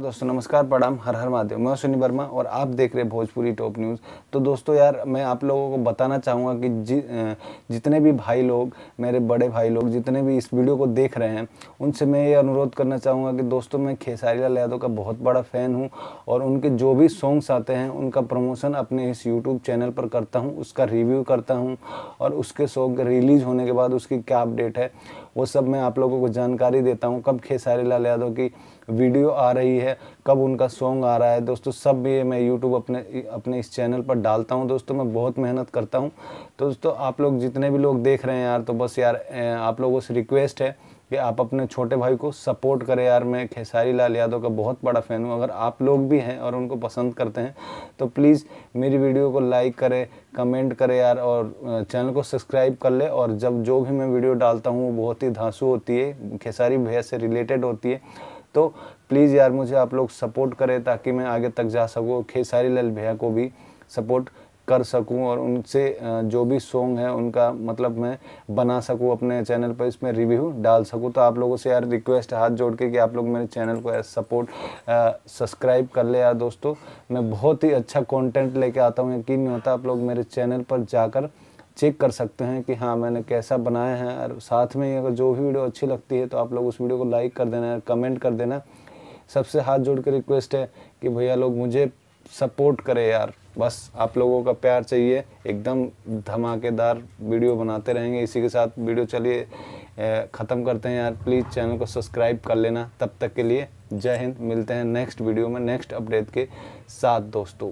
दोस्तों नमस्कार प्रणाम हर हर महादेव मैं सुनी वर्मा और आप देख रहे भोजपुरी टॉप न्यूज़ तो दोस्तों यार मैं आप लोगों को बताना चाहूँगा कि जि जितने भी भाई लोग मेरे बड़े भाई लोग जितने भी इस वीडियो को देख रहे हैं उनसे मैं ये अनुरोध करना चाहूँगा कि दोस्तों मैं खेसारी लाल यादव का बहुत बड़ा फ़ैन हूँ और उनके जो भी सॉन्ग्स आते हैं उनका प्रमोशन अपने इस यूट्यूब चैनल पर करता हूँ उसका रिव्यू करता हूँ और उसके सॉन्ग रिलीज़ होने के बाद उसकी क्या अपडेट है वो सब मैं आप लोगों को जानकारी देता हूँ कब खेसारी लाल यादव की वीडियो आ रही है है कब उनका सॉन्ग आ रहा है दोस्तों सब ये मैं यूट्यूब अपने अपने इस चैनल पर डालता हूँ दोस्तों मैं बहुत मेहनत करता हूँ तो दोस्तों आप लोग जितने भी लोग देख रहे हैं यार तो बस यार आप लोगों से रिक्वेस्ट है कि आप अपने छोटे भाई को सपोर्ट करें यार मैं खेसारी लाल यादव का बहुत बड़ा फ़ैन हूँ अगर आप लोग भी हैं और उनको पसंद करते हैं तो प्लीज़ मेरी वीडियो को लाइक करें कमेंट करें यार और चैनल को सब्सक्राइब कर ले और जब जो भी मैं वीडियो डालता हूँ वो बहुत ही धांसू होती है खेसारी भैया से रिलेटेड होती है तो प्लीज़ यार मुझे आप लोग सपोर्ट करें ताकि मैं आगे तक जा सकूँ खेसारी लाल भैया को भी सपोर्ट कर सकूं और उनसे जो भी सॉन्ग है उनका मतलब मैं बना सकूं अपने चैनल पर इसमें रिव्यू डाल सकूं तो आप लोगों से यार रिक्वेस्ट हाथ जोड़ के कि आप लोग मेरे चैनल को यार सपोर्ट सब्सक्राइब कर ले यार दोस्तों मैं बहुत ही अच्छा कंटेंट लेके आता हूं यकीन नहीं होता आप लोग मेरे चैनल पर जाकर चेक कर सकते हैं कि हाँ मैंने कैसा बनाया है और साथ में अगर जो भी वीडियो अच्छी लगती है तो आप लोग उस वीडियो को लाइक कर देना है कमेंट कर देना सबसे हाथ जोड़ के रिक्वेस्ट है कि भैया लोग मुझे सपोर्ट करें यार बस आप लोगों का प्यार चाहिए एकदम धमाकेदार वीडियो बनाते रहेंगे इसी के साथ वीडियो चलिए ख़त्म करते हैं यार प्लीज़ चैनल को सब्सक्राइब कर लेना तब तक के लिए जय हिंद मिलते हैं नेक्स्ट वीडियो में नेक्स्ट अपडेट के साथ दोस्तों